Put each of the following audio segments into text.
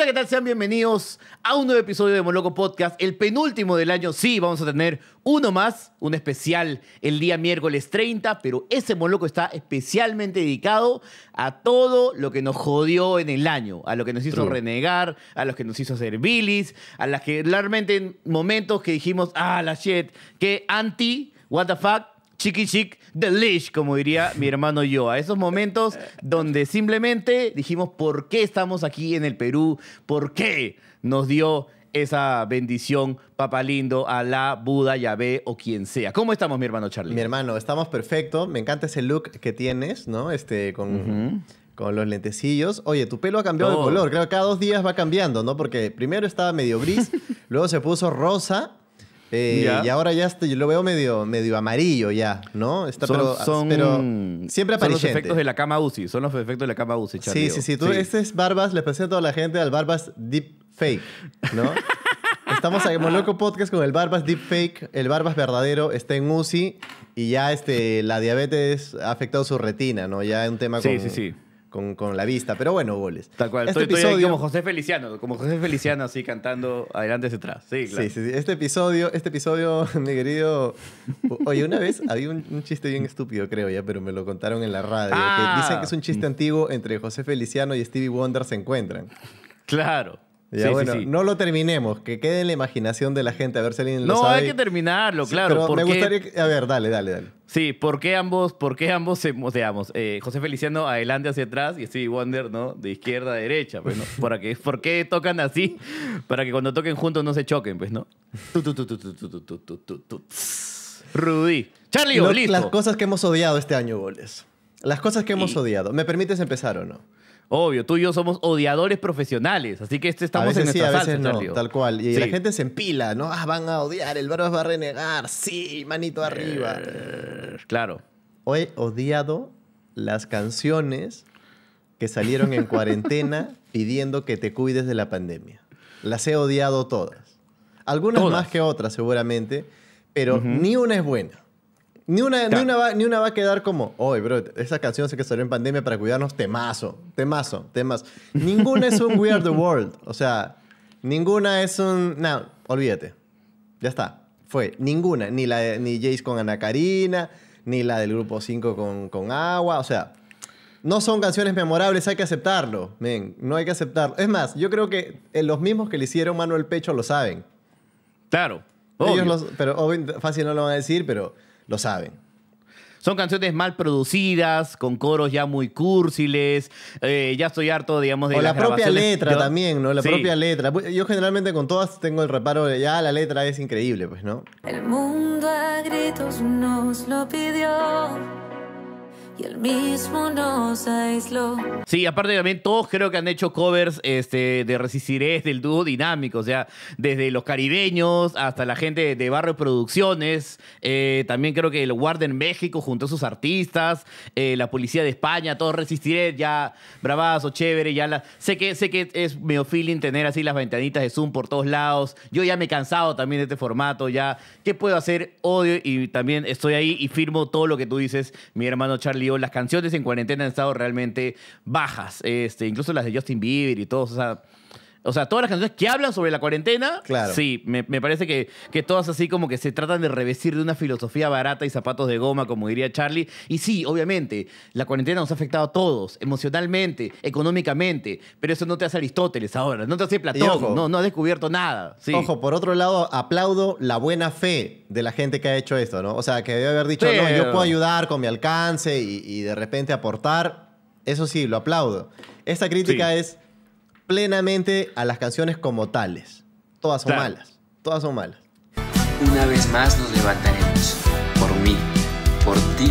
Hola, ¿qué tal? Sean bienvenidos a un nuevo episodio de Moloco Podcast, el penúltimo del año. Sí, vamos a tener uno más, un especial el día miércoles 30, pero ese Moloco está especialmente dedicado a todo lo que nos jodió en el año, a lo que nos hizo renegar, a lo que nos hizo hacer bilis, a las que realmente en momentos que dijimos, ah, la shit, que anti, what the fuck, chiqui chic delish, como diría mi hermano yo. A esos momentos donde simplemente dijimos por qué estamos aquí en el Perú, por qué nos dio esa bendición, papalindo, lindo, la Buda, Yahvé o quien sea. ¿Cómo estamos, mi hermano Charlie? Mi hermano, estamos perfecto. Me encanta ese look que tienes, ¿no? Este, con... con los lentecillos. Oye, tu pelo ha cambiado de color. Creo que cada dos días va cambiando, ¿no? Porque primero estaba medio gris, luego se puso rosa eh, y ahora ya lo veo medio, medio amarillo ya, ¿no? Está, pero, son, siempre los efectos de la cama UCI, son los efectos de la cama UCI, Sí, sí, sí. Tú, Este es Barbas, les presento a la gente al Barbas Deep Fake, ¿no? Estamos a Loco Podcast con el Barbas Deep Fake. El Barbas verdadero está en UCI y ya este, la diabetes ha afectado su retina, ¿no? Ya es un tema con... Sí, sí, sí con, la vista. Pero bueno, goles. Tal cual. Este estoy, episodio... como José Feliciano, como José Feliciano así cantando adelante y atrás. Sí, claro. Sí, sí, Este episodio, este episodio, mi querido... Oye, una vez había un, chiste bien estúpido, creo ya, pero me lo contaron en la radio. Ah. dicen que es un chiste mm. antiguo entre José Feliciano y Stevie Wonder se encuentran. Claro. Ya, bueno, no lo terminemos, que quede en la imaginación de la gente, a ver si alguien lo sabe. No, hay que terminarlo, claro. pero me gustaría... A ver, dale, dale, dale. Sí, ¿por qué ambos, por qué ambos, digamos, eh, José Feliciano adelante hacia atrás y Steve Wonder, ¿no? De izquierda a derecha, pues, ¿Por qué tocan así? Para que cuando toquen juntos no se choquen, pues, ¿no? Rudy. Charlie, Lo, Las cosas que hemos odiado este año, Goles. Las cosas que hemos odiado. ¿Me permites empezar o no? Obvio, tú y yo somos odiadores profesionales, así que este estamos a veces en sí, a veces no, Tal cual. Y, la gente se empila, ¿no? Ah, van a odiar, el Barba va a renegar. Sí, manito arriba. Claro. Hoy he odiado las canciones que salieron en cuarentena pidiendo que te cuides de la pandemia. Las he odiado todas. Algunas más que otras, seguramente, pero ni una es buena. Ni una, ni, una va, ni una va a quedar como, oye, bro, esa canción se que salió en pandemia para cuidarnos, temazo, temazo, temazo. Ninguna es un We Are the World. O sea, ninguna es un. No, olvídate. Ya está. Fue. Ninguna. Ni la ni Jace con Ana Karina, ni la del grupo 5 con, con Agua. O sea, no son canciones memorables, hay que aceptarlo. ven no hay que aceptarlo. Es más, yo creo que eh, los mismos que le hicieron Manuel Pecho lo saben. Claro. pero fácil no lo van a decir, pero lo saben. Son canciones mal producidas, con coros ya muy cursiles. Eh, ya estoy harto, digamos, de o la propia letra también, ¿no? La propia letra. Yo generalmente con todas tengo el reparo de ya la letra es increíble, pues, ¿no? El mundo a gritos nos lo pidió y el mismo nos aisló. Sí, aparte también todos creo que han hecho covers este, de Resistiré del dúo dinámico, o sea, desde los caribeños hasta la gente de Barrio Producciones, eh, también creo que el Warden México junto a sus artistas, eh, la Policía de España, todos Resistiré, ya bravazo, chévere, ya Sé que, sé que es medio feeling tener así las ventanitas de Zoom por todos lados, yo ya me he cansado también de este formato, ya, ¿qué puedo hacer? Odio y también estoy ahí y firmo todo lo que tú dices, mi hermano Charlie las canciones en cuarentena han estado realmente bajas. Este, incluso las de Justin Bieber y todos. O sea, o sea, todas las canciones que hablan sobre la cuarentena, claro. sí, me, parece que, que, todas así como que se tratan de revestir de una filosofía barata y zapatos de goma, como diría Charlie. Y sí, obviamente, la cuarentena nos ha afectado a todos, emocionalmente, económicamente, pero eso no te hace Aristóteles ahora, no te hace Platón, no, no descubierto nada. Sí. Ojo, por otro lado, aplaudo la buena fe de la gente que ha hecho esto, ¿no? O sea, que debe haber dicho, no, yo puedo ayudar con mi alcance y, de repente aportar. Eso sí, lo aplaudo. Esta crítica es plenamente a las canciones como tales. Todas son malas, todas son malas. Una vez más nos levantaremos, por mí, por ti,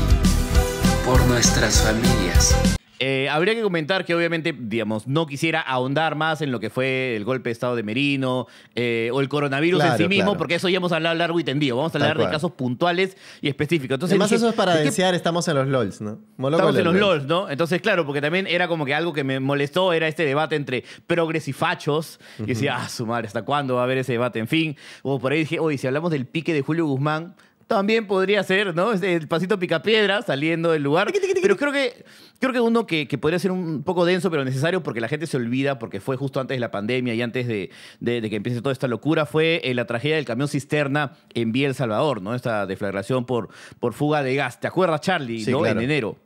por nuestras familias, eh, habría que comentar que obviamente, digamos, no quisiera ahondar más en lo que fue el golpe de Estado de Merino eh, o el coronavirus en sí mismo, porque eso ya hemos hablado largo y tendido. Vamos a hablar de casos puntuales y específicos. Entonces, Además, eso es para desear, estamos en los LOLs, ¿no? estamos en los LOLs, ¿no? Entonces, claro, porque también era como que algo que me molestó era este debate entre progres y fachos. Y decía, ah, su madre, ¿hasta cuándo va a haber ese debate? En fin, o por ahí dije, oye, si hablamos del pique de Julio Guzmán, también podría ser, ¿no? El pasito picapiedra saliendo del lugar. Pero creo que, creo que uno que, podría ser un poco denso, pero necesario porque la gente se olvida, porque fue justo antes de la pandemia y antes de, que empiece toda esta locura, fue eh, la tragedia del camión cisterna en Vía El Salvador, ¿no? Esta deflagración por, por fuga de gas. ¿Te acuerdas, Charlie? ¿no? En enero.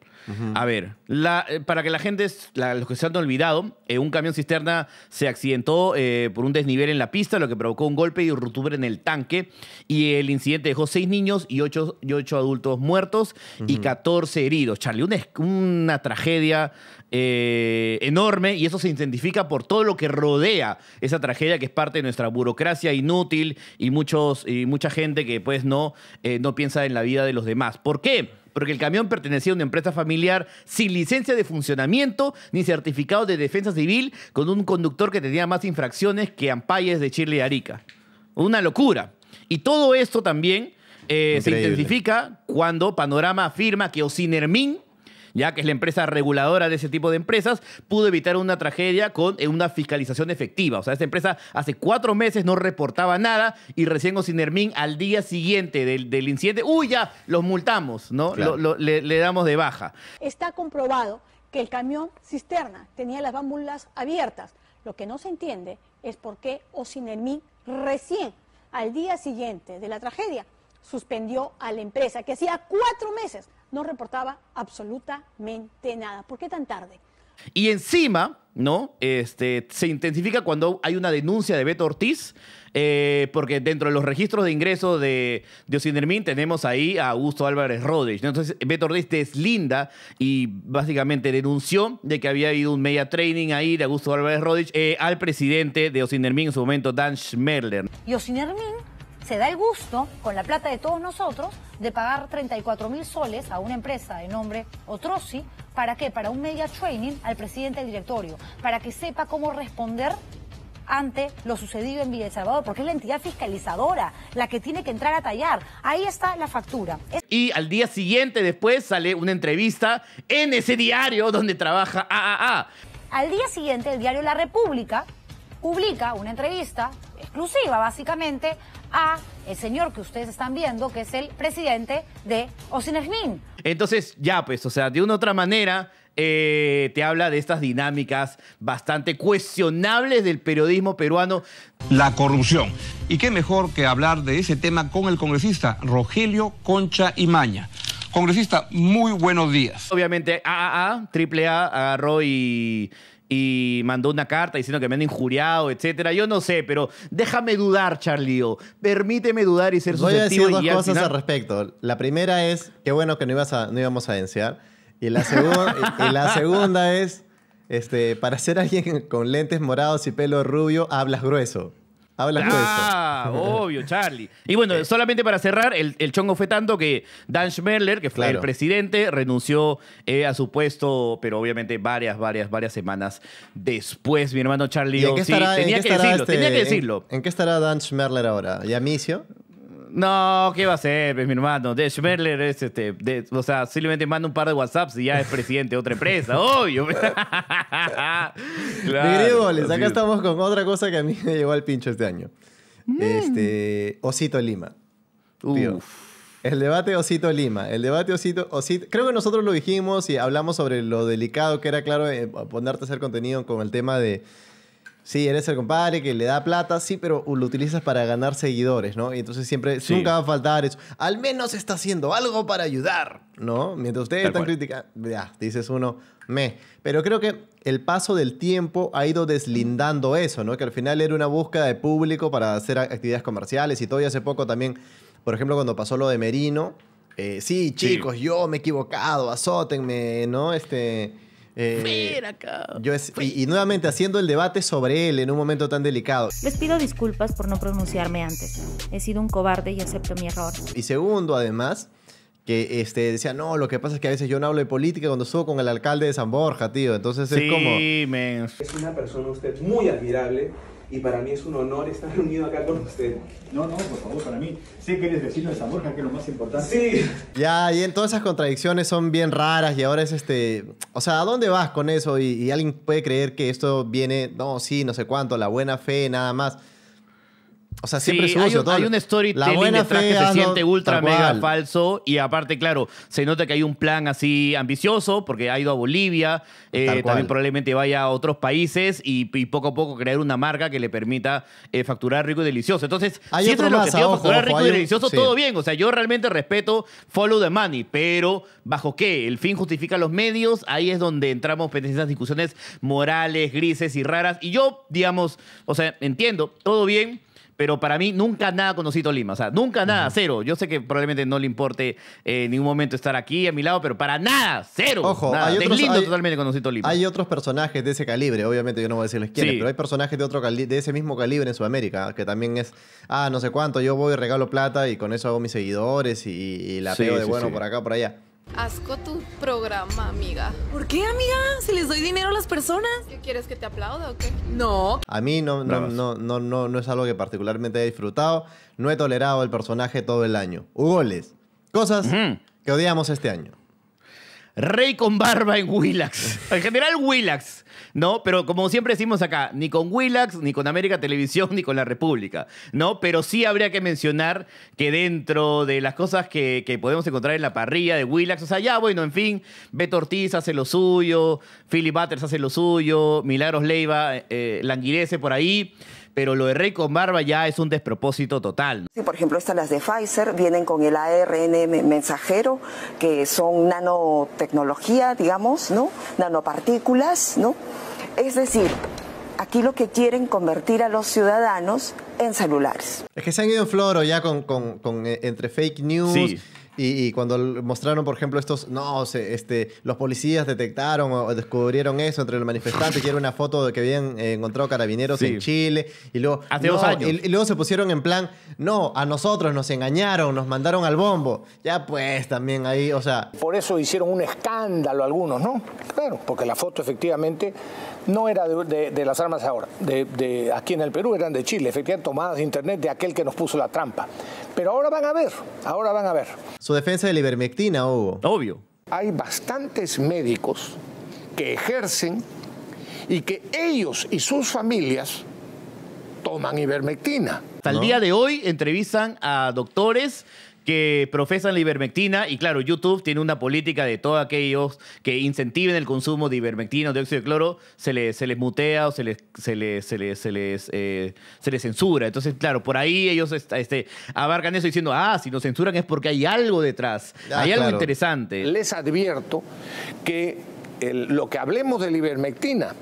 A ver, eh, para que la gente, los que se han olvidado, eh, un camión cisterna se accidentó eh, por un desnivel en la pista, lo que provocó un golpe y un ruptura en el tanque. Y el incidente dejó seis niños y ocho, adultos muertos y 14 heridos. Charlie, una, tragedia enorme y eso se identifica por todo lo que rodea esa tragedia que es parte de nuestra burocracia inútil y, muchos, y mucha gente que pues no, no piensa en la vida de los demás. ¿Por qué? porque el camión pertenecía a una empresa familiar sin licencia de funcionamiento ni certificado de defensa civil, con un conductor que tenía más infracciones que ampalles de Chile y Arica. Una locura. Y todo esto también eh, se intensifica cuando Panorama afirma que Osinermín ya que es la empresa reguladora de ese tipo de empresas, pudo evitar una tragedia con eh, una fiscalización efectiva. O sea, esta empresa hace cuatro meses no reportaba nada y recién Ocinermin al día siguiente del, del, incidente, ¡uy, ya! Los multamos, ¿no? le, damos de baja. Está comprobado que el camión cisterna tenía las válvulas abiertas. Lo que no se entiende es por qué Ocinermin recién al día siguiente de la tragedia suspendió a la empresa que hacía cuatro meses no reportaba absolutamente nada. ¿Por qué tan tarde? Y encima, ¿no? Este, se intensifica cuando hay una denuncia de Beto Ortiz, eh, porque dentro de los registros de ingresos de, de tenemos ahí a Augusto Álvarez Rodríguez. Entonces, Beto Ortiz deslinda y básicamente denunció de que había habido un media training ahí de Augusto Álvarez Rodríguez eh, al presidente de Ocindermín en su momento, Dan Schmerler. Y Ocindermín se da el gusto, con la plata de todos nosotros, de pagar 34 mil soles a una empresa de nombre Otrosi. ¿Para qué? Para un media training al presidente del directorio, para que sepa cómo responder ante lo sucedido en Villa El Salvador, porque es la entidad fiscalizadora la que tiene que entrar a tallar. Ahí está la factura. Y al día siguiente después sale una entrevista en ese diario donde trabaja AAA. Al día siguiente, el diario La República publica una entrevista exclusiva, básicamente, a el señor que ustedes están viendo, que es el presidente de Osinesmin. Entonces, ya, pues, o sea, de una u otra manera, eh, te habla de estas dinámicas bastante cuestionables del periodismo peruano. La corrupción. Y qué mejor que hablar de ese tema con el congresista Rogelio Concha Imaña. Congresista, muy buenos días. Obviamente, AAA, AAA agarró y y mandó una carta diciendo que me han injuriado, etcétera. Yo no sé, pero déjame dudar, Charlie. Permíteme dudar y ser Voy Voy a decir dos cosas al, respecto. La primera es, qué bueno que no, ibas no íbamos a denunciar. Y la, la segunda es, este, para ser alguien con lentes morados y pelo rubio, hablas grueso ah, obvio, Charlie. Y bueno, eh. solamente para cerrar, el, chongo fue tanto que Dan Schmerler, que fue el presidente, renunció eh, a su puesto, pero obviamente varias, varias, varias semanas después, mi hermano Charlie. tenía, que decirlo, tenía este, que decirlo. ¿en, qué estará Dan Schmerler ahora? ¿Ya misio? No, ¿qué va a ser, pues, mi hermano? De Schmerler es este. o sea, simplemente manda un par de WhatsApps y ya es presidente de otra empresa, obvio. claro, acá estamos con otra cosa que a mí me llegó al pincho este año. Mm. Este. Osito Lima. el debate Osito Lima. El debate Osito, Osito. Creo que nosotros lo dijimos y hablamos sobre lo delicado que era, claro, eh, ponerte a hacer contenido con el tema de Sí, eres el compadre que le da plata, sí, pero lo utilizas para ganar seguidores, ¿no? Y entonces siempre, nunca va a faltar eso. Al menos está haciendo algo para ayudar, ¿no? Mientras ustedes están criticando, ya, dices uno, me. Pero creo que el paso del tiempo ha ido deslindando eso, ¿no? Que al final era una búsqueda de público para hacer actividades comerciales y todo. hace poco también, por ejemplo, cuando pasó lo de Merino, eh, sí, chicos, yo me he equivocado, azótenme, ¿no? Este Mira eh, Yo es, y, nuevamente haciendo el debate sobre él en un momento tan delicado. Les pido disculpas por no pronunciarme antes. He sido un cobarde y acepto mi error. Y segundo, además, que este, decía, no, lo que pasa es que a veces yo no hablo de política cuando estuvo con el alcalde de San Borja, tío. Entonces es como... Es una persona usted muy admirable y para mí es un honor estar reunido acá con usted. No, no, por favor, para mí. Sé que eres vecino de San que es lo más importante. Sí. Ya, y todas esas contradicciones son bien raras y ahora es este... O sea, ¿a dónde vas con eso? y alguien puede creer que esto viene, no, sí, no sé cuánto, la buena fe, nada más. O sea, siempre sí, Hay un, todo. hay un storytelling La que se siente ultra mega falso. Y aparte, claro, se nota que hay un plan así ambicioso porque ha ido a Bolivia, eh, también probablemente vaya a otros países y, poco a poco crear una marca que le permita eh, facturar rico y delicioso. Entonces, hay si es objetivo, facturar rico y delicioso, todo bien. O sea, yo realmente respeto follow the money, pero ¿bajo qué? ¿El fin justifica los medios? Ahí es donde entramos pues, en esas discusiones morales, grises y raras. Y yo, digamos, o sea, entiendo, todo bien pero para mí nunca nada conocí Tolima, o sea, nunca nada, cero. Yo sé que probablemente no le importe eh, en ningún momento estar aquí a mi lado, pero para nada, cero. Ojo, nada. hay otros, totalmente conocí Tolima. Hay otros personajes de ese calibre, obviamente yo no voy a decirles quiénes, pero hay personajes de otro de ese mismo calibre en Sudamérica, que también es, ah, no sé cuánto, yo voy y regalo plata y con eso hago mis seguidores y, la de bueno por acá, por allá. Asco tu programa, amiga. ¿Por qué, amiga? Si les doy dinero a las personas. ¿Qué quieres que te aplaude o qué? No. A mí no, no, no, no, no, es algo que particularmente he disfrutado. No he tolerado el personaje todo el año. Hugoles. Cosas que odiamos este año. Rey con barba en Willax. En general, Willax, ¿no? Pero como siempre decimos acá, ni con Willax, ni con América Televisión, ni con la República, ¿no? Pero sí habría que mencionar que dentro de las cosas que, podemos encontrar en la parrilla de Willax, o sea, ya, bueno, en fin, Beto Ortiz hace lo suyo, Philly Butters hace lo suyo, Milagros Leiva eh, eh, languidece por ahí pero lo de Rey con barba ya es un despropósito total. por ejemplo, estas las de Pfizer vienen con el ARN mensajero, que son nanotecnología, digamos, ¿no? Nanopartículas, ¿no? Es decir, aquí lo que quieren convertir a los ciudadanos en celulares. Es que se han ido en floro ya con, eh, entre fake news. Y, cuando mostraron, por ejemplo, estos, no, este, los policías detectaron o descubrieron eso entre los manifestantes, que era una foto de que habían encontró eh, encontrado carabineros en Chile. Y luego, Hace dos años. y, luego se pusieron en plan, no, a nosotros nos engañaron, nos mandaron al bombo. Ya pues, también ahí, o sea... Por eso hicieron un escándalo algunos, ¿no? Claro, porque la foto efectivamente no era de, las armas ahora, de, aquí en el Perú, eran de Chile, efectivamente tomadas de internet de aquel que nos puso la trampa. Pero ahora van a ver, ahora van a ver. Su defensa de la ivermectina, Hugo. Obvio. Hay bastantes médicos que ejercen y que ellos y sus familias toman ivermectina. Hasta el día de hoy entrevistan a doctores que profesan la ivermectina y claro, YouTube tiene una política de todos aquellos que incentiven el consumo de ivermectina o dióxido de cloro, se les, se mutea o se les, se les, eh, se les, censura. Entonces, claro, por ahí ellos este, este, abarcan eso diciendo, ah, si nos censuran es porque hay algo detrás, ah, hay algo interesante. Les advierto que lo que hablemos de la ivermectina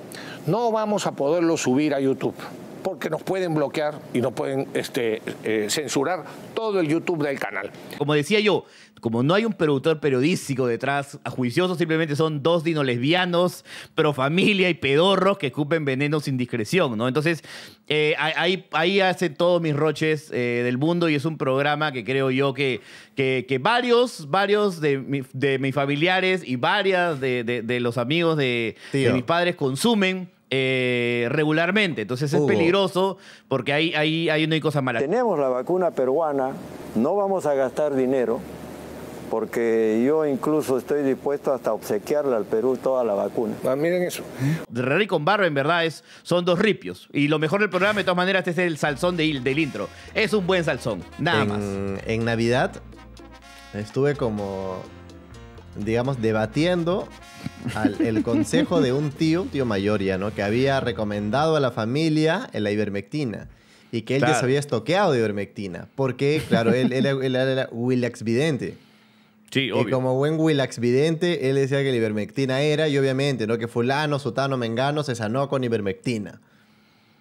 no vamos a poderlo subir a YouTube porque nos pueden bloquear y nos pueden este, eh, censurar todo el YouTube del canal. Como decía yo, como no hay un productor periodístico detrás, a juicioso simplemente son dos dinolesbianos, pero familia y pedorros que escupen veneno sin discreción, ¿no? Entonces, eh, ahí, ahí hace todos mis roches eh, del mundo y es un programa que creo yo que, que, varios, varios de, mis familiares y varias de los amigos de mis padres consumen eh, regularmente. Entonces es peligroso porque ahí, ahí, no hay cosas mala. Tenemos la vacuna peruana, no vamos a gastar dinero porque yo incluso estoy dispuesto hasta obsequiarle al Perú toda la vacuna. Ah, miren eso. Rico con barba, en verdad, es, son dos ripios. Y lo mejor del programa, de todas maneras, este es el salsón de, del intro. Es un buen salsón, nada más. En Navidad estuve como digamos, debatiendo el consejo de un tío, tío mayor ya, ¿no? Que había recomendado a la familia la ivermectina y que él ya se había estoqueado de ivermectina, porque, claro, él, era Willax vidente. Sí, obvio. Y como buen Willax vidente, él decía que la ivermectina era, y obviamente, ¿no? Que fulano, sutano, mengano se sanó con ivermectina.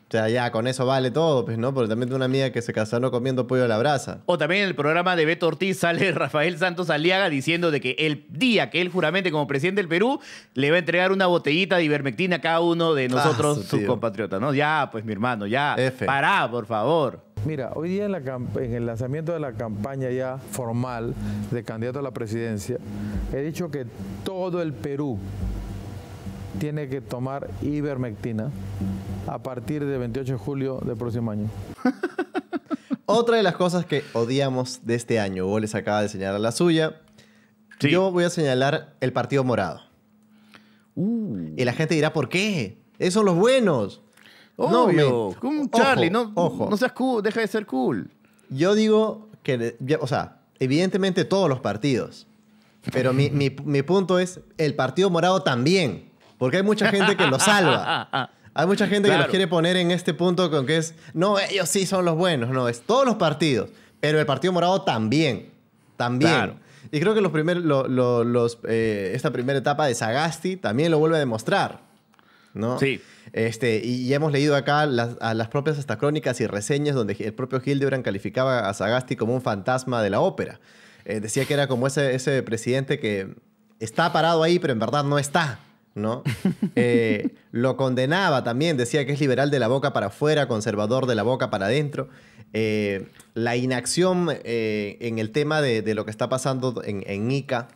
O sea, ya con eso vale todo, pues, ¿no? Porque también tengo una amiga que se casó no comiendo pollo a la brasa. O también en el programa de Beto Ortiz sale Rafael Santos Aliaga diciendo de que el día que él juramente como presidente del Perú le va a entregar una botellita de ivermectina a cada uno de ah, nosotros, sus compatriotas, ¿no? Ya, pues, mi hermano, ya. F. Pará, por favor. Mira, hoy día en, en, el lanzamiento de la campaña ya formal de candidato a la presidencia, he dicho que todo el Perú tiene que tomar ivermectina a partir del 28 de julio del próximo año. Otra de las cosas que odiamos de este año, vos les acaba de señalar la suya. Yo voy a señalar el Partido Morado. Uh. Y la gente dirá, ¿por qué? Esos son los buenos. Obvio. No, Charlie, no, no seas cool, deja de ser cool. Yo digo que, o sea, evidentemente todos los partidos. Pero mi, mi punto es, el Partido Morado también. Porque hay mucha gente que lo salva. Hay mucha gente que los quiere poner en este punto con que es, no, ellos sí son los buenos, no, es todos los partidos, pero el Partido Morado también, también. Y creo que los primer, los, eh, esta primera etapa de Sagasti también lo vuelve a demostrar. ¿no? Sí. Este, y hemos leído acá las, a las propias hasta crónicas y reseñas donde el propio Hildebrand calificaba a Sagasti como un fantasma de la ópera. Eh, decía que era como ese, ese presidente que está parado ahí, pero en verdad no está. ¿no? Eh, lo condenaba también, decía que es liberal de la boca para afuera, conservador de la boca para adentro. Eh, la inacción eh, en el tema de, lo que está pasando en, Ica.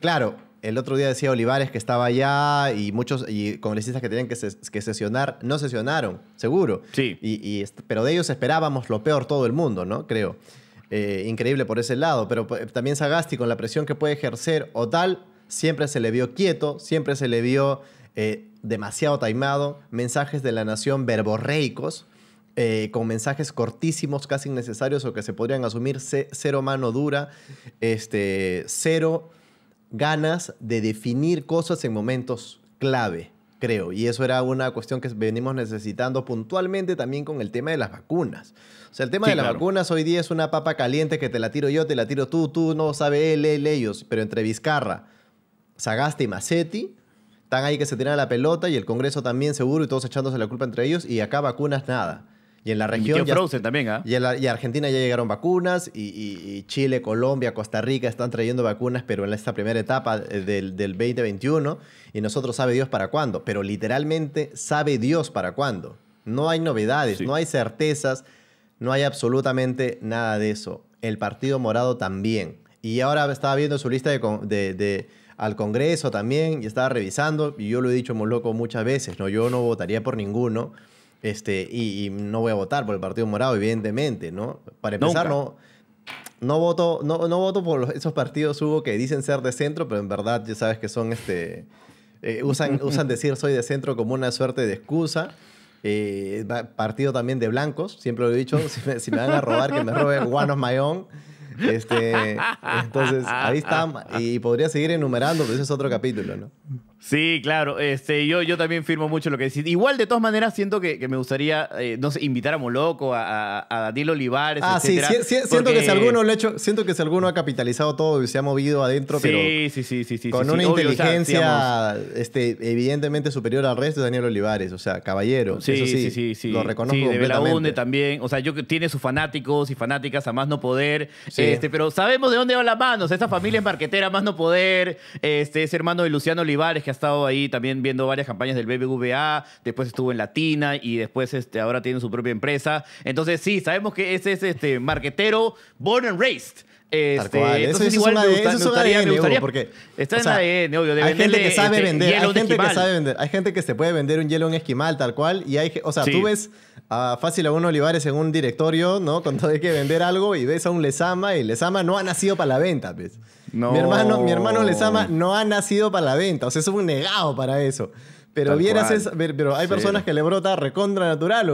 claro, el otro día decía Olivares que estaba allá y muchos y congresistas que tenían que, sesionar, no sesionaron, seguro. Sí. pero de ellos esperábamos lo peor todo el mundo, ¿no? Creo. increíble por ese lado, pero también Sagasti con la presión que puede ejercer o tal, siempre se le vio quieto, siempre se le vio eh, demasiado taimado, mensajes de la nación verborreicos, eh, con mensajes cortísimos, casi innecesarios o que se podrían asumir, cero mano dura, este, cero ganas de definir cosas en momentos clave, creo. Y eso era una cuestión que venimos necesitando puntualmente también con el tema de las vacunas. O sea, el tema de las vacunas hoy día es una papa caliente que te la tiro yo, te la tiro tú, tú no sabe él, él, ellos, pero entre Vizcarra, Sagaste y Macetti están ahí que se tiran la pelota y el Congreso también seguro y todos echándose la culpa entre ellos y acá vacunas nada. Y en la región... Y también, ¿ah? Y, en Argentina ya llegaron vacunas y, Chile, Colombia, Costa Rica están trayendo vacunas, pero en esta primera etapa eh, del, 2021 y nosotros sabe Dios para cuándo, pero literalmente sabe Dios para cuándo. No hay novedades, no hay certezas, no hay absolutamente nada de eso. El Partido Morado también. Y ahora estaba viendo su lista de al Congreso también y estaba revisando, y yo lo he dicho muy loco muchas veces, ¿no? Yo no votaría por ninguno. Este, y, no voy a votar por el Partido Morado, evidentemente, ¿no? Para empezar, no no voto, no, no voto por esos partidos, Hugo, que dicen ser de centro, pero en verdad ya sabes que son este. Eh, usan, usan decir soy de centro como una suerte de excusa. Eh, partido también de blancos, siempre lo he dicho. Si me, si me van a robar, que me roben One of My Own. Este, entonces, ahí está. Y podría seguir enumerando, pero ese es otro capítulo, ¿no? Sí, claro. Este, yo, yo también firmo mucho lo que decís. Igual, de todas maneras, siento que, me gustaría, eh, no sé, invitar a Moloco, a, a, Daniel Olivares, Ah, sí, siento que si alguno lo ha hecho, siento que si alguno ha capitalizado todo y se ha movido adentro, pero sí, sí, sí, sí, con una inteligencia este, evidentemente superior al resto de Daniel Olivares. O sea, caballero. Sí, eso sí, sí, sí, Lo reconozco. Sí, de Belaunde también. O sea, yo que tiene sus fanáticos y fanáticas a más no poder. Este, pero sabemos de dónde van las manos. Esa familia es marquetera a más no poder. Este, es hermano de Luciano Olivares que estado ahí también viendo varias campañas del BBVA, después estuvo en Latina y después este, ahora tiene su propia empresa. Entonces, sí, sabemos que ese es este marquetero born and raised. Este, entonces eso es una, me porque está en la obvio. hay gente que sabe este, vender, hay gente que sabe vender, hay gente que se puede vender un hielo en esquimal tal cual y hay, o sea, tú ves a fácil a un Olivares en un directorio, ¿no? Cuando hay que vender algo y ves a un Lesama y Lesama no ha nacido para la venta, pues. Mi hermano, mi hermano les ama, no ha nacido para la venta. O sea, es un negado para eso. Pero pero hay personas que le brota recontra natural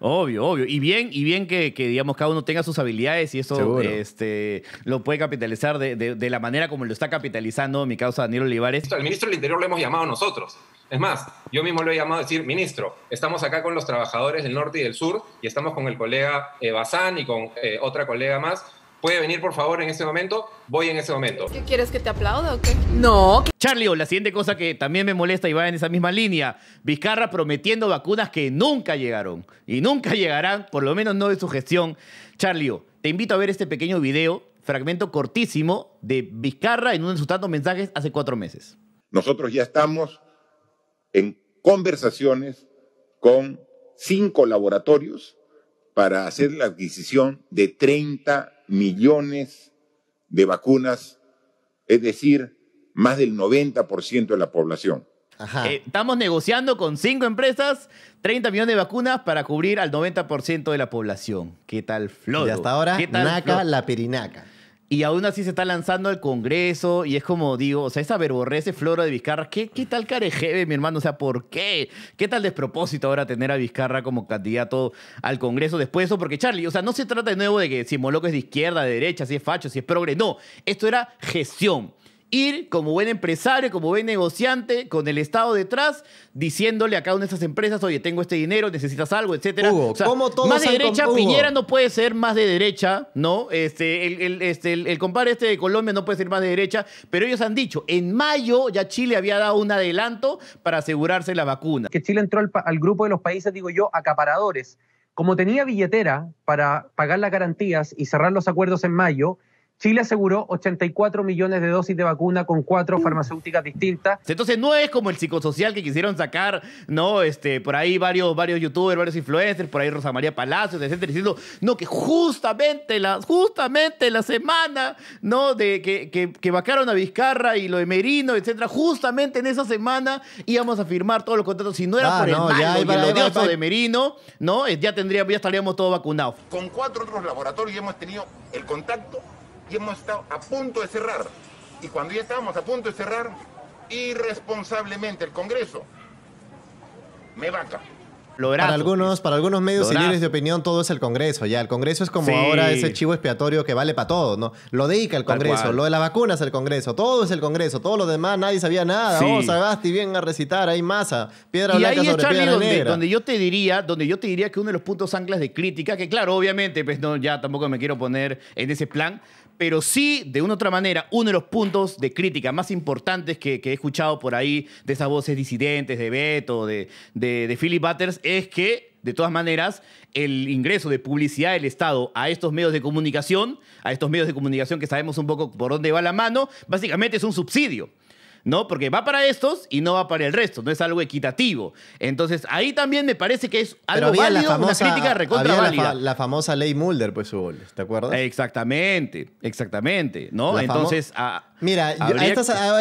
Obvio, obvio. Y bien, y bien que, digamos cada uno tenga sus habilidades y eso este, lo puede capitalizar de, la manera como lo está capitalizando mi causa Daniel Olivares. Al ministro del Interior lo hemos llamado nosotros. Es más, yo mismo lo he llamado a decir, ministro, estamos acá con los trabajadores del norte y del sur y estamos con el colega eh, Bazán y con eh, otra colega más puede venir por favor en este momento, voy en ese momento. ¿Qué quieres que te aplaude o qué? No. Charlie, la siguiente cosa que también me molesta y va en esa misma línea, Vizcarra prometiendo vacunas que nunca llegaron y nunca llegarán, por lo menos no de su gestión. Charlio, te invito a ver este pequeño video, fragmento cortísimo de Vizcarra en uno de sus tantos mensajes hace cuatro meses. Nosotros ya estamos en conversaciones con cinco laboratorios para hacer la adquisición de 30 millones de vacunas, es decir, más del 90% de la población. Eh, estamos negociando con cinco empresas 30 millones de vacunas para cubrir al 90% de la población. ¿Qué tal, Flor? Y hasta ahora, naca, la perinaca. Y aún así se está lanzando al Congreso y es como digo, o sea, esa ese flora de Vizcarra, ¿qué, qué tal carejeve, mi hermano? O sea, ¿por qué? ¿Qué tal despropósito ahora tener a Vizcarra como candidato al Congreso después de eso? Porque Charlie, o sea, no se trata de nuevo de que si Moloco es de izquierda, de derecha, si es facho, si es progre, no, esto era gestión ir como buen empresario, como buen negociante, con el Estado detrás, diciéndole a cada una de esas empresas, oye, tengo este dinero, necesitas algo, etcétera. más de derecha, Piñera no puede ser más de derecha, ¿no? Este, el, este, compadre este de Colombia no puede ser más de derecha, pero ellos han dicho, en mayo ya Chile había dado un adelanto para asegurarse la vacuna. Que Chile entró al grupo de los países, digo yo, acaparadores. Como tenía billetera para pagar las garantías y cerrar los acuerdos en mayo, Chile aseguró 84 millones de dosis de vacuna con cuatro uh. farmacéuticas distintas. Entonces no es como el psicosocial que quisieron sacar, ¿no? Este, por ahí varios, varios youtubers, varios influencers, por ahí Rosa María Palacios, etcétera, diciendo, no, que justamente la, justamente la semana, ¿no? De que, vacaron a Vizcarra y lo de Merino, etcétera, justamente en esa semana íbamos a firmar todos los contratos. Si no era para ah, por el malo ya, y de Merino, ¿no? Eh, ya tendríamos, ya estaríamos todos vacunados. Con cuatro otros laboratorios hemos tenido el contacto y hemos estado a punto de cerrar. Y cuando ya estábamos a punto de cerrar, irresponsablemente el Congreso me vaca. Para algunos, para algunos medios y líderes de opinión, todo es el Congreso. Ya, el Congreso es como ahora ese chivo expiatorio que vale para todo, ¿no? Lo dedica el Congreso, lo de las vacunas es el Congreso, todo es el Congreso, todo lo demás, nadie sabía nada. vamos Oh, Sagasti, bien a recitar, hay masa, piedra blanca sobre piedra donde, negra. Donde yo te diría, donde yo te diría que uno de los puntos anclas de crítica, que claro, obviamente, pues no, ya tampoco me quiero poner en ese plan, pero sí, de una u otra manera, uno de los puntos de crítica más importantes que, he escuchado por ahí de esas voces disidentes, de Beto, de Philip Butters, es que de todas maneras, el ingreso de publicidad del Estado a estos medios de comunicación, a estos medios de comunicación que sabemos un poco por dónde va la mano, básicamente es un subsidio. ¿no? Porque va para estos y no va para el resto, no es algo equitativo. Entonces, ahí también me parece que es algo válido, la famosa, una crítica La, la, famosa ley Mulder, pues, ¿te acuerdas? Exactamente, exactamente, ¿no? Entonces, a, Mira,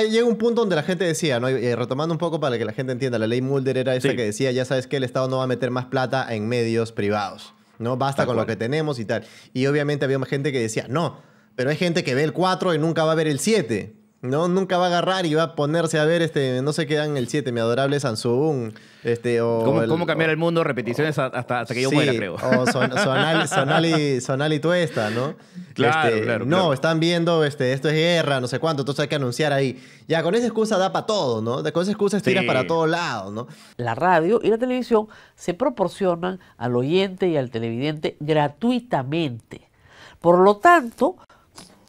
llega un punto donde la gente decía, ¿no? retomando un poco para que la gente entienda, la ley Mulder era esa que decía, ya sabes que el Estado no va a meter más plata en medios privados, ¿no? Basta con lo que tenemos y tal. Y obviamente había gente que decía, no, pero hay gente que ve el 4 y nunca va a ver el 7. No, nunca va a agarrar y va a ponerse a ver, este, no qué dan el 7, mi adorable Samsung. Este, ¿Cómo, cambiar el mundo? Repeticiones hasta, que yo muera, creo. O sonal, y, tuesta, ¿no? Claro, este, claro, No, están viendo, este, esto es guerra, no sé cuánto, entonces hay que anunciar ahí. Ya, con esa excusa da para todo, ¿no? Con esa excusa estiras para todos lados, ¿no? La radio y la televisión se proporcionan al oyente y al televidente gratuitamente. Por lo tanto,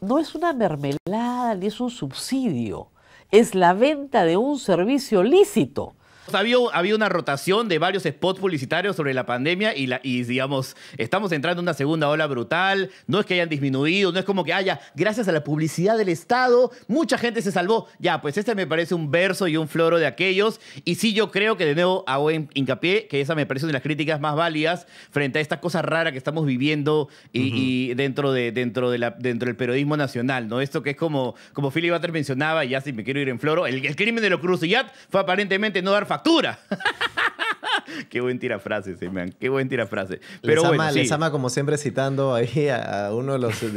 no es una mermelada ni es un subsidio, es la venta de un servicio lícito había, una rotación de varios spots publicitarios sobre la pandemia y, digamos, estamos entrando en una segunda ola brutal. No es que hayan disminuido, no es como que haya, gracias a la publicidad del Estado, mucha gente se salvó. Ya, pues este me parece un verso y un floro de aquellos. Y sí, yo creo que de nuevo hago hincapié que esa me parece una de las críticas más válidas frente a esta cosa rara que estamos viviendo y, dentro, de, dentro, de dentro del periodismo nacional, ¿no? Esto que es como, como Philly Butter mencionaba, y ya si me quiero ir en floro, el, crimen de lo cruzillat fue aparentemente no dar fatura? Qué buen tirafrase, frase, eh, Qué buen tirafrase. Pero les como siempre citando ahí a, uno de los... tú,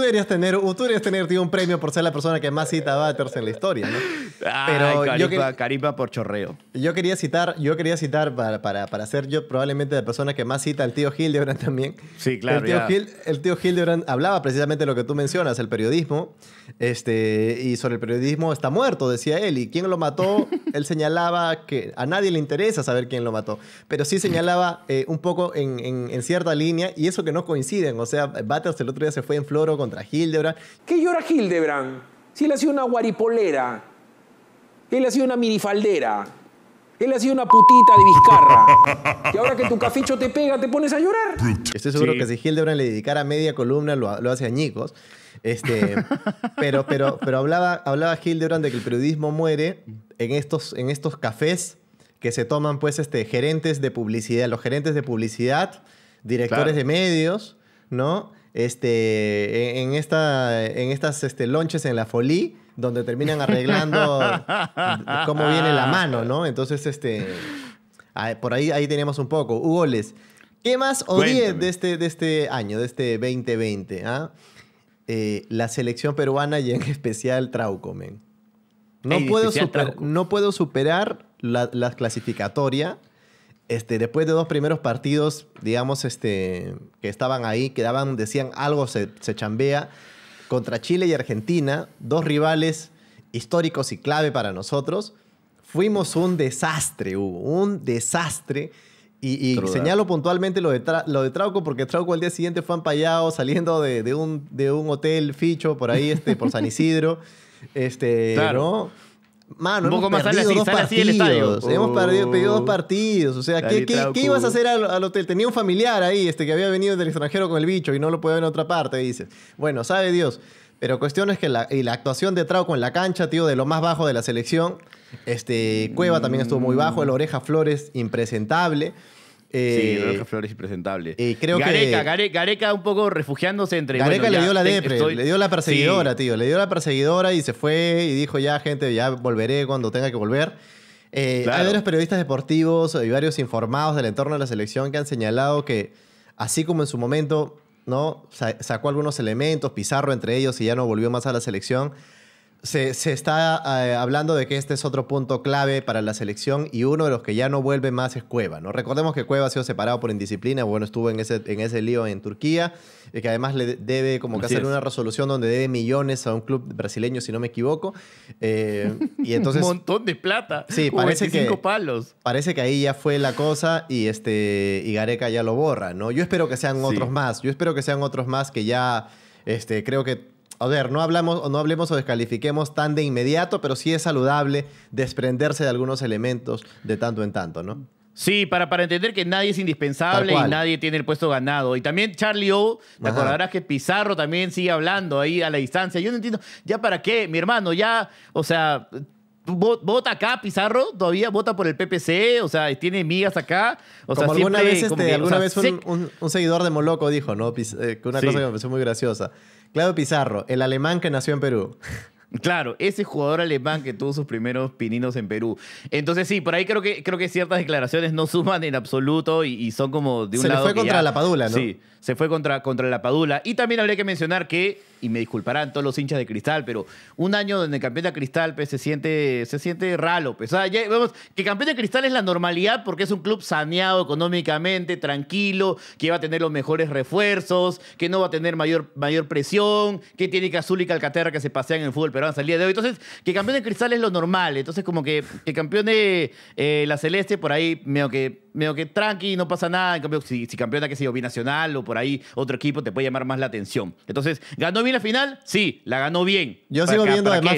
deberías tener, tú deberías tener tío, un premio por ser la persona que más cita a Butters en la historia, ¿no? Pero caripa, yo caripa por chorreo. Yo quería citar, yo quería citar para, para, para, ser yo probablemente la persona que más cita al tío Hildebrand también. Sí, claro. El tío, Hill hablaba precisamente de lo que tú mencionas, el periodismo. Este, y sobre el periodismo está muerto, decía él. ¿Y quién lo mató? él señalaba que a nadie le interesa a ver quién lo mató. Pero sí señalaba eh, un poco en, cierta línea, y eso que no coinciden. O sea, Battles el otro día se fue en floro contra Hildebrand. ¿Qué llora Hildebrand? Si él ha sido una guaripolera, él ha sido una minifaldera, él ha sido una putita de Vizcarra. y ahora que tu caficho te pega, te pones a llorar. Estoy seguro que si Hildebrand le dedicara media columna, lo, hace añicos. Este, pero, pero, pero hablaba, hablaba Hildebrand de que el periodismo muere en estos, en estos cafés que se toman pues este, gerentes de publicidad, los gerentes de publicidad, directores de medios, ¿no? Este, e, en, esta, en estas este, lonches en la folí, donde terminan arreglando cómo viene la ah. mano, ¿no? Entonces, este, por ahí, ahí tenemos un poco. Hugo ¿qué más odié de este, de este año, de este 2020? Ah? Eh, la selección peruana y en especial Traucomen. No, puedo, no puedo superar la, clasificatoria. Este, después de dos primeros partidos, digamos, este, que estaban ahí, quedaban, decían algo se, chambea, contra Chile y Argentina, dos rivales históricos y clave para nosotros, fuimos un desastre, Hugo, un desastre. Y, señalo puntualmente lo de, lo de, Trauco, porque Trauco al día siguiente fue ampallado saliendo de, un, de un hotel ficho por ahí, este, por San Isidro. Este, claro. Mano, hemos más dos partidos. hemos uh. perdido, dos partidos. O sea, ¿qué, qué, ibas a hacer al, hotel? Tenía un familiar ahí este, que había venido del extranjero con el bicho y no lo podía ver en otra parte, dices. Bueno, sabe Dios. Pero cuestión es que la, y la actuación de Trauco en la cancha, tío, de lo más bajo de la selección. Este, Cueva también estuvo muy bajo. El Oreja Flores, impresentable sí, eh, Flores impresentable. Eh, creo Gareca, que, un poco refugiándose entre. Gareca le dio la depre, le dio la perseguidora, tío. Le dio la perseguidora y se fue y dijo ya, gente, ya volveré cuando tenga que volver. Eh, hay varios periodistas deportivos y varios informados del entorno de la selección que han señalado que, así como en su momento, ¿no? sacó algunos elementos, Pizarro entre ellos y ya no volvió más a la selección se, está eh, hablando de que este es otro punto clave para la selección y uno de los que ya no vuelve más es Cueva, ¿no? Recordemos que Cueva ha sido separado por indisciplina, bueno, estuvo en ese, en ese lío en Turquía, y que además le debe como que hacer una resolución donde debe millones a un club brasileño, si no me equivoco. Eh, y entonces... un montón de plata. Sí, parece que... palos. Parece que ahí ya fue la cosa y, este, y Gareca ya lo borra, ¿no? Yo espero que sean otros más, yo espero que sean otros más que ya, este, creo que a ver, no, hablamos, no hablemos o descalifiquemos tan de inmediato, pero sí es saludable desprenderse de algunos elementos de tanto en tanto, ¿no? Sí, para, para entender que nadie es indispensable y nadie tiene el puesto ganado. Y también Charlie O, te acordarás que Pizarro también sigue hablando ahí a la distancia. Yo no entiendo, ¿ya para qué? Mi hermano, ya, o sea, vota acá Pizarro, todavía vota por el PPC, o sea, tiene migas acá. O como este, sea, alguna vez, alguna vez un, seguidor de Moloco dijo, ¿no? Eh, una cosa que me pareció muy graciosa. Claudio Pizarro, el alemán que nació en Perú. Claro, ese jugador alemán que tuvo sus primeros pininos en Perú. Entonces sí, por ahí creo que, creo que ciertas declaraciones no suman en absoluto y, son como de un lado. Se fue contra la Padula, ¿no? Sí, se fue contra, contra la Padula. Y también habría que mencionar que, y me disculparán todos los hinchas de Cristal, pero un año donde el Cristal pues, se siente, se siente ralo. Pues. O sea, ya vemos que campeón de Cristal es la normalidad porque es un club saneado económicamente, tranquilo, que va a tener los mejores refuerzos, que no va a tener mayor, mayor presión, que tiene que Azul y Calcaterra que se pasean en el fútbol pero van a salir de hoy. Entonces, que campeón de Cristal es lo normal. Entonces, como que, que campeón de eh, la Celeste, por ahí medio que, medio que tranqui, no pasa nada. En cambio, si, campeona, que sé yo, binacional o por ahí otro equipo te puede llamar más la atención. Entonces, ¿ganó bien la final? Sí, la ganó bien. Yo sigo viendo además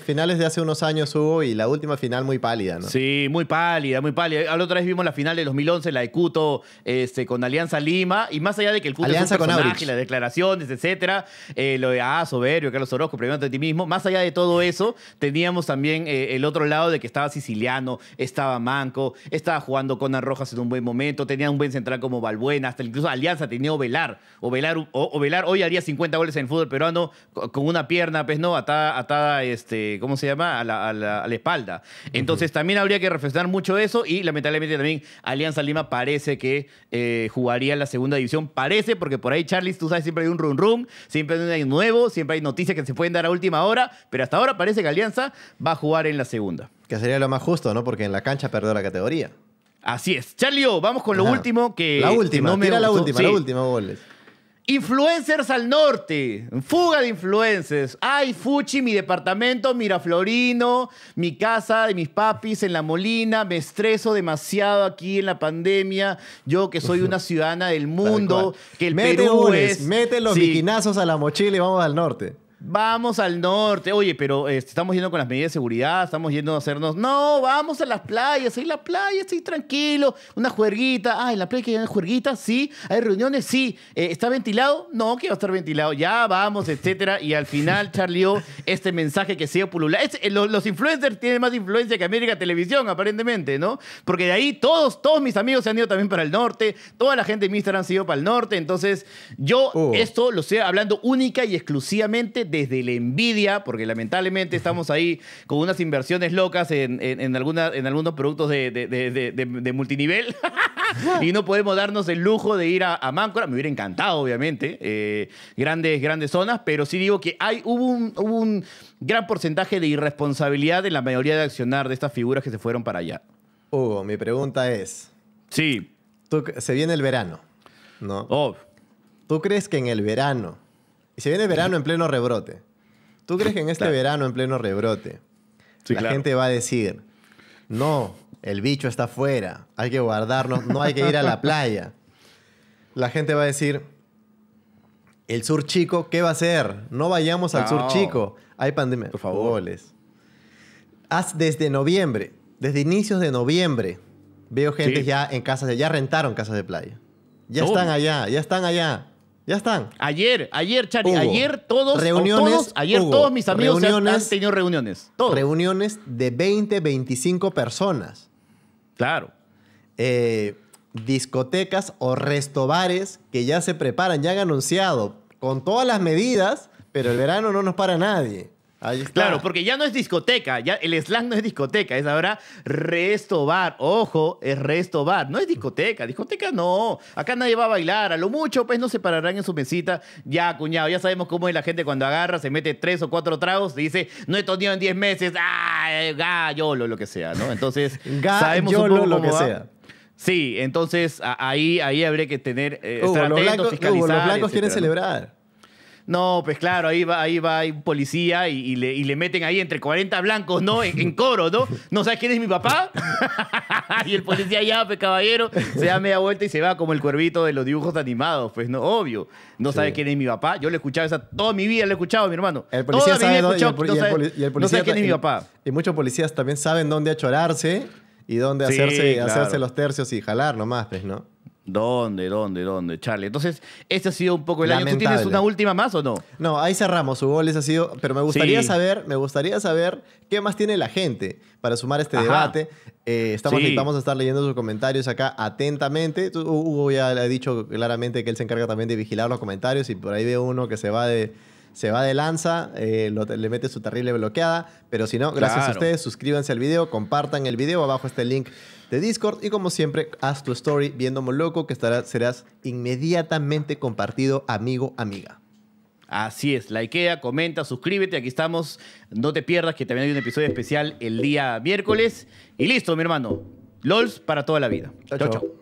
finales, de hace unos años hubo y la última final muy pálida, ¿no? Sí, muy pálida, muy pálida. La otra vez vimos la final de 2011, la de Cuto este, con Alianza Lima y más allá de que el Cuto Alianza es un las declaraciones, etcétera, eh, lo de Ah, Soberio, Carlos Orozco, primero ante ti mismo, más allá de todo eso, teníamos también eh, el otro lado de que estaba siciliano, estaba manco, estaba jugando con Arrojas en un buen momento, tenía un buen central como Balbuena, incluso Alianza tenía Ovelar. Ovelar, o, Ovelar hoy haría 50 goles en el fútbol peruano con una pierna, pues no, atada, atada este, ¿cómo se llama? A la, espalda. Entonces también habría que reflexionar mucho eso y lamentablemente también Alianza Lima parece que eh, jugaría en la segunda división. Parece, porque por ahí, Charles, tú sabes, siempre hay un rum rum, siempre hay un nuevo, siempre hay noticias que se pueden dar a última hora, pero hasta ahora parece que Alianza va a jugar en la segunda. Que sería lo más justo, ¿no? Porque en la cancha perdió la categoría. Así es. Charlio, vamos con lo último que. La última, la última, la última, goles. Influencers al norte, fuga de influencers. Ay, Fuchi, mi departamento, Miraflorino, mi casa de mis papis en La Molina, me estreso demasiado aquí en la pandemia. Yo que soy una ciudadana del mundo, que el Mete es... Mete los sí. a la mochila y vamos al norte vamos al norte. Oye, pero este, estamos yendo con las medidas de seguridad, estamos yendo a hacernos. No, vamos a las playas, ahí la playa, estoy tranquilo, una juerguita. Ah, en la playa hay una juerguita, sí. Hay reuniones, sí. Eh, ¿Está ventilado? No, que va a estar ventilado. Ya vamos, etcétera. Y al final, Charlie este mensaje que sigue pulula. Eh, los, influencers tienen más influencia que América Televisión, aparentemente, ¿no? Porque de ahí todos, todos mis amigos se han ido también para el norte, toda la gente de mi Instagram se ha ido para el norte. Entonces, yo oh. esto lo estoy hablando única y exclusivamente desde la envidia, porque lamentablemente estamos ahí con unas inversiones locas en, algunos productos de, multinivel y no podemos darnos el lujo de ir a, a Máncora. Me hubiera encantado, obviamente, eh, grandes, grandes zonas, pero sí digo que hay, hubo un, gran porcentaje de irresponsabilidad en la mayoría de accionar de estas figuras que se fueron para allá. Hugo, mi pregunta es. Sí. se viene el verano, ¿no? Oh. ¿Tú crees que en el verano y se viene verano en pleno rebrote. ¿Tú crees que en este verano en pleno rebrote la gente va a decir, no, el bicho está afuera, hay que guardarnos, no hay que ir a la playa? La gente va a decir, el sur chico, ¿qué va a hacer? No vayamos al sur chico, hay pandemia. Por favor. Haz desde noviembre, desde inicios de noviembre, veo gente ya en casas, ya rentaron casas de playa. Ya están allá, ya están allá. Ya están. Ayer, ayer, Charlie, ayer todos, reuniones, ayer todos mis amigos han, tenido reuniones. Reuniones de 20, 25 personas. Claro. Eh, discotecas o restobares que ya se preparan, ya han anunciado, con todas las medidas, pero el verano no nos para nadie. Claro, porque ya no es discoteca, ya el slang no es discoteca, es ahora resto bar. Ojo, es resto bar, no es discoteca, discoteca no. Acá nadie va a bailar, a lo mucho pues no se pararán en su mesita. Ya, cuñado, ya sabemos cómo es la gente cuando agarra, se mete tres o cuatro tragos, dice, no he tonido en diez meses, ah, eh, gayolo, lo que sea, ¿no? Entonces, sabemos un lo que sea. Sí, entonces ahí, ahí habría que tener, eh, los blancos, quieren celebrar. No, pues claro, ahí va, ahí va un policía y, le, meten ahí entre 40 blancos, ¿no? En, coro, ¿no? ¿No sabes quién es mi papá? y el policía ya, pues caballero, se da media vuelta y se va como el cuervito de los dibujos animados, pues no, obvio. No sabes quién es mi papá. Yo le escuchado esa toda mi vida, le he escuchado mi hermano. El policía sabe, y el, policía no sabe quién es mi papá. Y muchos policías también saben dónde achorarse y dónde hacerse, hacerse los tercios y jalar nomás, pues, ¿no? ¿Dónde, dónde, dónde, Charlie? Entonces, este ha sido un poco el año. tienes una última más o no? No, ahí cerramos. Su gol ha sido. Pero me gustaría saber, me gustaría saber qué más tiene la gente para sumar este debate. Eh, estamos, Vamos a estar leyendo sus comentarios acá atentamente. Hugo ya ha dicho claramente que él se encarga también de vigilar los comentarios y por ahí ve uno que se va de se va de lanza, eh, le mete su terrible bloqueada. Pero si no, gracias a ustedes, suscríbanse al video, compartan el video, abajo este link de Discord. Y como siempre, haz tu story viendo loco que estarás serás inmediatamente compartido, amigo, amiga. Así es, likea, comenta, suscríbete, aquí estamos. No te pierdas que también hay un episodio especial el día miércoles. Y listo, mi hermano. LOLs para toda la vida. Chao, chao.